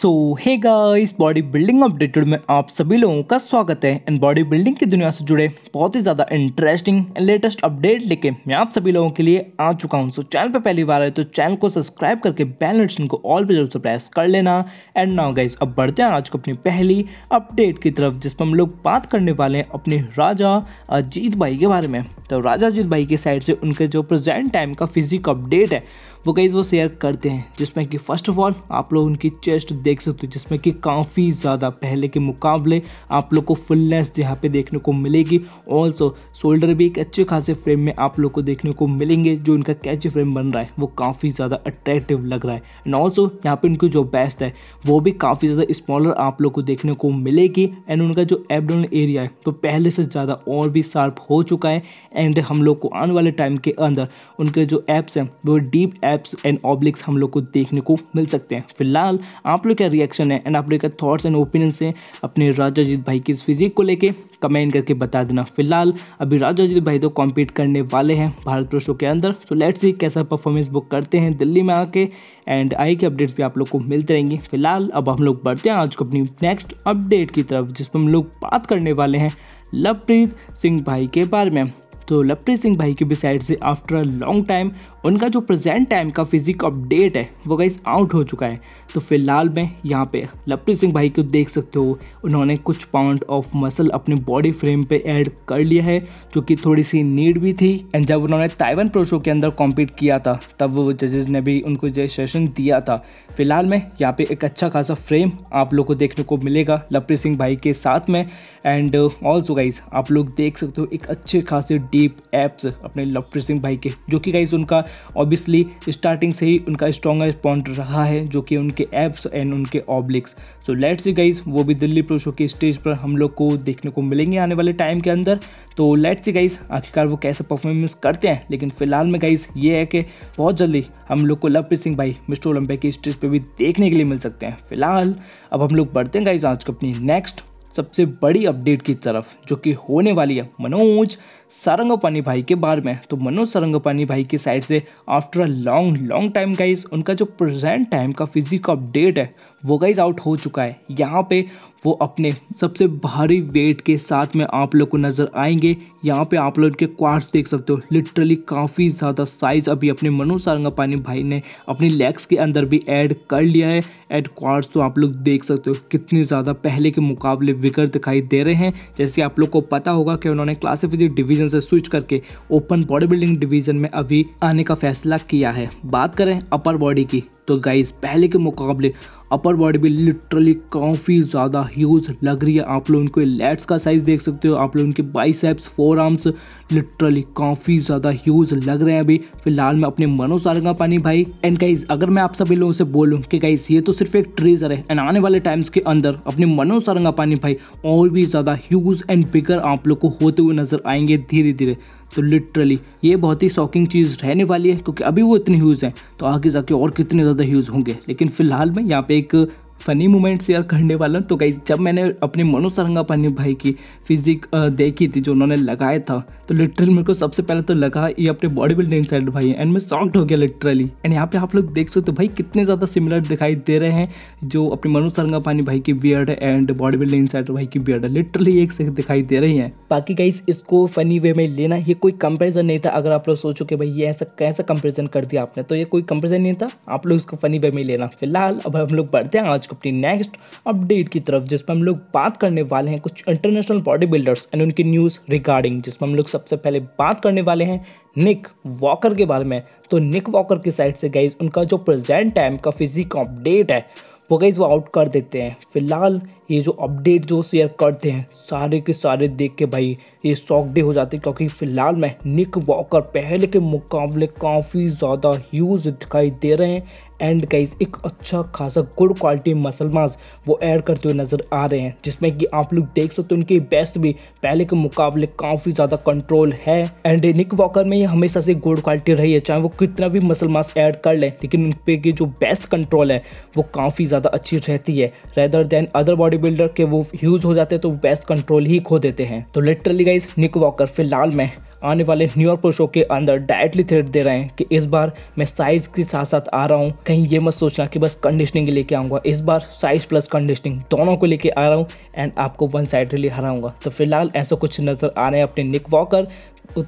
सो hey guys bodybuilding updated में आप सभी लोगों का स्वागत है एंड बॉडी बिल्डिंग की दुनिया से जुड़े बहुत ही ज़्यादा इंटरेस्टिंग एंड लेटेस्ट अपडेट लेके मैं आप सभी लोगों के लिए आ चुका हूँ सो so, चैनल पे पहली बार आए तो चैनल को सब्सक्राइब करके बेल नोटिफिकेशन को ऑल पे जरूर से प्रेस कर लेना एंड नाउ गाइज अब बढ़ते हैं आज को अपनी पहली अपडेट की तरफ जिसमें हम लोग बात करने वाले हैं अपने राजा अजीत भाई के बारे में तो राजा अजीत भाई की साइड से उनके जो प्रेजेंट टाइम का फिजिक अपडेट है वो गाइज वो शेयर करते हैं जिसमें कि फर्स्ट ऑफ ऑल आप लोग उनकी चेस्ट देख सकते हो जिसमें कि काफ़ी ज़्यादा पहले के मुकाबले आप लोग को फुलनेस यहाँ पे देखने को मिलेगी ऑल्सो शोल्डर भी एक अच्छे खासे फ्रेम में आप लोग को देखने को मिलेंगे जो इनका कैच फ्रेम बन रहा है वो काफ़ी ज़्यादा अट्रैक्टिव लग रहा है एंड ऑल्सो यहाँ पर इनकी जो बेस्ट है वो भी काफ़ी ज़्यादा स्मॉलर आप लोग को देखने को मिलेगी एंड उनका जो एबडोनल एरिया है वो पहले से ज़्यादा और भी शार्प हो चुका है एंड हम लोग को आने वाले टाइम के अंदर उनके जो एप्स हैं वो डीप एप्स एंड ऑब्लिक्स हम लोग को देखने को मिल सकते हैं फिलहाल आप लोग क्या रिएक्शन है एंड आप लोग का थॉट्स एंड ओपिनियन से अपने राजाजीत भाई की इस फिजिक को लेके कमेंट करके बता देना फिलहाल अभी राजाजीत भाई तो कॉम्पीट करने वाले हैं भारत प्रोशो के अंदर सो लेट्स सी कैसा परफॉर्मेंस बुक करते हैं दिल्ली में आके एंड आई के अपडेट्स भी आप लोग को मिलते रहेंगे फिलहाल अब हम लोग बढ़ते हैं आज को अपनी नेक्स्ट अपडेट की तरफ जिसमें हम लोग बात करने वाले हैं लवप्रीत सिंह भाई के बारे में तो लवप्रीत सिंह भाई की भी साइड से आफ्टर अ लॉन्ग टाइम उनका जो प्रेजेंट टाइम का फिजिक अपडेट है वो गाइज आउट हो चुका है तो फिलहाल मैं यहाँ पे लवप्रीत सिंह भाई को देख सकते हो उन्होंने कुछ पाउंड ऑफ मसल अपने बॉडी फ्रेम पे ऐड कर लिया है जो कि थोड़ी सी नीड भी थी एंड जब उन्होंने ताइवान प्रो शो के अंदर कॉम्पीट किया था तब वो जजेज ने भी उनको जो सेशन दिया था फिलहाल में यहाँ पे एक अच्छा खासा फ्रेम आप लोग को देखने को मिलेगा लवप्रीत सिंह भाई के साथ में एंड ऑल्सो गाइज आप लोग देख सकते हो एक अच्छे खासे डी की एप्स अपने लवप्रीत सिंह भाई के जो कि गाइज उनका ऑब्वियसली स्टार्टिंग से ही उनका स्ट्रॉगेस्ट पॉइंट रहा है जो कि उनके एप्स एंड उनके ऑब्लिक्स सो लेट्स सी गाइज वो भी दिल्ली प्रो शो के स्टेज पर हम लोग को देखने को मिलेंगे आने वाले टाइम के अंदर तो लेट्स सी गाइज आखिरकार वो कैसे परफॉर्मेंस करते हैं लेकिन फिलहाल में गाइज ये है कि बहुत जल्दी हम लोग को लवप्रीत सिंह भाई मिस्टर ओलंपिया के स्टेज पर भी देखने के लिए मिल सकते हैं फिलहाल अब हम लोग बढ़ते हैं गाइज आज को अपनी नेक्स्ट सबसे बड़ी अपडेट की तरफ जो कि होने वाली है मनोज सारंगपानी भाई के बारे में तो मनोज सारंगपानी भाई की साइड से after a long long time guys उनका जो प्रेजेंट टाइम का फिजिक अपडेट है वो गाइज आउट हो चुका है यहाँ पे वो अपने सबसे भारी वेट के साथ में आप लोग को नज़र आएंगे यहाँ पे आप लोग के क्वार्ट्स देख सकते हो लिटरली काफ़ी ज़्यादा साइज़ अभी अपने सारंगा सारंगापानी भाई ने अपनी लेग्स के अंदर भी ऐड कर लिया है ऐड क्वार्ट्स तो आप लोग देख सकते हो कितने ज़्यादा पहले के मुकाबले विकर दिखाई दे रहे हैं जैसे आप लोग को पता होगा कि उन्होंने क्लासिफिक डिवीज़न से स्विच करके ओपन बॉडी बिल्डिंग डिवीज़न में अभी आने का फैसला किया है बात करें अपर बॉडी की तो गाइज पहले के मुकाबले अपर बॉडी भी लिटरली काफ़ी ज़्यादा ह्यूज लग रही है आप लोग उनके लेट्स का साइज़ देख सकते हो आप लोग उनके बाइसेप्स फोर आर्म्स लिटरली काफ़ी ज़्यादा ह्यूज लग रहे हैं अभी फिलहाल मैं अपने मनो सारंगा पानी भाई एंड गाइज अगर मैं आप सभी लोगों से बोलूँ कि गाइज ये तो सिर्फ एक ट्रेजर है एंड आने वाले टाइम्स के अंदर अपने मनो सारंगा पानी भाई और भी ज़्यादा ह्यूज एंड बिगर आप लोग को होते हुए नजर आएंगे धीरे धीरे तो लिटरली ये बहुत ही शॉकिंग चीज़ रहने वाली है क्योंकि अभी वो इतने ह्यूज़ हैं तो आगे जाके और कितने ज़्यादा ह्यूज़ होंगे लेकिन फ़िलहाल में यहाँ पे एक फ़नी मोमेंट शेयर करने वाला हूँ तो गाइज जब मैंने अपने सरंगा पानी भाई की फिजिक देखी थी जो उन्होंने लगाया था तो लिटरली मेरे को सबसे पहले तो लगा ये अपने बॉडी बिल्डिंग साइड भाई एंड मैं सॉफ्ट हो गया लिटरली एंड यहाँ पे आप लोग देख सकते हो भाई कितने ज़्यादा सिमिलर दिखाई दे रहे हैं जो अपने सरंगा पानी भाई की बियर्ड है एंड बॉडी बिल्डिंग साइड भाई की बियर्ड है लिटरली एक से दिखाई दे रही है बाकी गाइज इसको फनी वे में लेना ये कोई कंपेरिजन नहीं था अगर आप लोग सोचो कि भाई ये ऐसा कैसा कंपेरिजन कर दिया आपने तो ये कोई कंपेरिजन नहीं था आप लोग इसको फनी वे में लेना फिलहाल अब हम लोग बढ़ते हैं आज अपनी नेक्स्ट अपडेट की तरफ जिसमें हम लोग बात करने वाले हैं कुछ इंटरनेशनल बॉडी बिल्डर्स एंड उनकी न्यूज़ रिगार्डिंग जिसमें हम लोग सबसे पहले बात करने वाले हैं निक वॉकर के बारे में तो निक वॉकर की साइड से गाइज उनका जो प्रेजेंट टाइम का फिजिक अपडेट है वो गाइज वो आउट कर देते हैं फिलहाल ये जो अपडेट जो शेयर करते हैं सारे के सारे देख के भाई ये डे हो जाते हैं क्योंकि फ़िलहाल में निक वॉकर पहले के मुकाबले काफ़ी ज़्यादा ह्यूज दिखाई दे रहे हैं एंड गाइज एक अच्छा खासा गुड क्वालिटी मसल मास वो ऐड करते हुए नज़र आ रहे हैं जिसमें कि आप लोग देख सकते हो उनके बेस्ट भी पहले के मुकाबले काफ़ी ज़्यादा कंट्रोल है एंड निक वॉकर में ये हमेशा से गुड क्वालिटी रही है चाहे वो कितना भी मसल मास ऐड कर लें लेकिन उन पर जो बेस्ट कंट्रोल है वो काफ़ी ज़्यादा अच्छी रहती है rather than other bodybuilder के वो यूज़ हो जाते हैं तो बेस्ट कंट्रोल ही खो देते हैं तो लिटरली गाइज निक वॉकर फिलहाल में आने वाले न्यूयॉर्क प्रो शो के अंदर डायरेक्टली थ्रेट दे रहे हैं कि इस बार मैं साइज के साथ साथ आ रहा हूँ कहीं ये मत सोचना कि बस कंडीशनिंग लेके आऊँगा इस बार साइज प्लस कंडीशनिंग दोनों को लेके आ रहा हूँ एंड आपको वन साइडली हराऊंगा तो फिलहाल ऐसा कुछ नज़र आ रहे हैं अपने निक वॉकर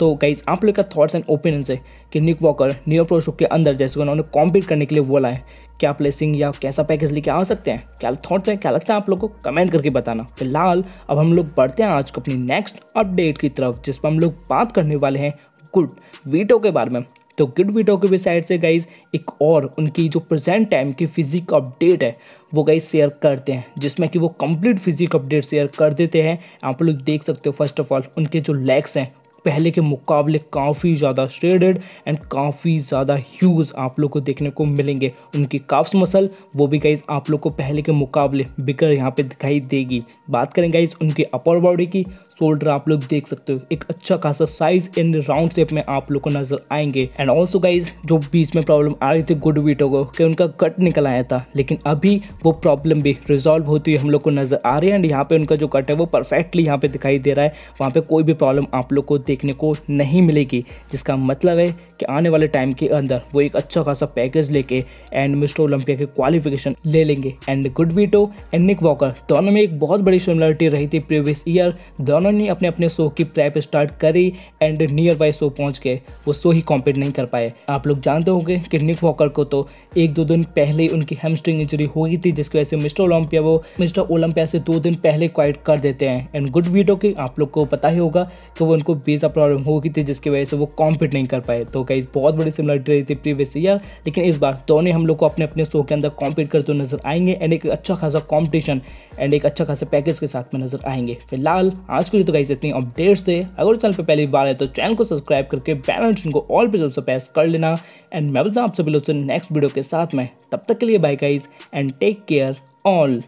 तो गाइज आप लोग का थॉट्स एंड ओपिनियन है कि Nick Walker New York pro show के अंदर जैसे उन्होंने कॉम्पीट करने के लिए बोला है क्या प्लेसिंग या कैसा पैकेज लेके आ सकते हैं क्या थॉट्स हैं क्या लगता है आप लोग को कमेंट करके बताना फिलहाल अब हम लोग बढ़ते हैं आज को अपनी नेक्स्ट अपडेट की तरफ जिस पर हम लोग बात करने वाले हैं गुड वीटो के बारे में तो गुड वीटो की वेबसाइट से गाइज एक और उनकी जो प्रेजेंट टाइम की फिजिक अपडेट है वो गाइज शेयर करते हैं जिसमें कि वो कंप्लीट फिजिक अपडेट शेयर कर देते हैं आप लोग देख सकते हो फर्स्ट ऑफ ऑल उनके जो लेग्स हैं पहले के मुकाबले काफ़ी ज़्यादा स्ट्रेडेड एंड काफ़ी ज़्यादा ह्यूज आप लोग को देखने को मिलेंगे उनकी काफ्स मसल वो भी गाइज आप लोग को पहले के मुकाबले बिकर यहाँ पे दिखाई देगी बात करें गाइज उनकी अपर बॉडी की फोल्डर आप लोग देख सकते हो एक अच्छा खासा साइज एंड राउंड शेप में आप लोग को नजर आएंगे एंड ऑल्सो गाइज जो बीच में प्रॉब्लम आ रही थी गुड वीटो को कि उनका कट निकल आया था लेकिन अभी वो प्रॉब्लम भी रिजॉल्व होती हुई हम लोग को नजर आ रही है एंड यहाँ पे उनका जो कट है वो परफेक्टली यहाँ पे दिखाई दे रहा है वहाँ पे कोई भी प्रॉब्लम आप लोग को देखने को नहीं मिलेगी जिसका मतलब है कि आने वाले टाइम के अंदर वो एक अच्छा खासा पैकेज लेके एंड मिस्टर ओलंपिया के क्वालिफिकेशन ले लेंगे एंड गुड वीटो एंड निक वॉकर दोनों में एक बहुत बड़ी सिमिलरिटी रही थी प्रीवियस ईयर दोनों जॉन अपने अपने शो की प्रैप स्टार्ट करी एंड नियर बाई शो पहुंच गए वो शो ही कॉम्पीट नहीं कर पाए आप लोग जानते होंगे कि निक वॉकर को तो एक दो दिन पहले उनकी हेमस्ट्रिंग इंजरी हो गई थी जिसकी वजह से मिस्टर ओलंपिया वो मिस्टर ओलंपिया से दो दिन पहले क्वाइट कर देते हैं एंड गुड वीडो की आप लोग को पता ही होगा कि वो उनको वीज़ा प्रॉब्लम हो गई थी जिसकी वजह से वो कॉम्पीट नहीं कर पाए तो कई बहुत बड़ी सिमिलरिटी रही थी प्रीवियस ईयर लेकिन इस बार दोनों हम लोग को अपने अपने शो के अंदर कॉम्पीट करते हुए नजर आएंगे एंड एक अच्छा खासा कॉम्पिटिशन एंड एक अच्छा खासा पैकेज के साथ में नजर आएंगे फिलहाल आज के रही तो गाइज इतनी अपडेट्स थे अगर चैनल पर पहली बार है तो चैनल को सब्सक्राइब करके बेल आइकन को ऑल पे जरूर से प्रेस कर लेना एंड मैं बोलता हूँ आप सभी लोग से नेक्स्ट वीडियो के साथ में तब तक के लिए bye guys and take care all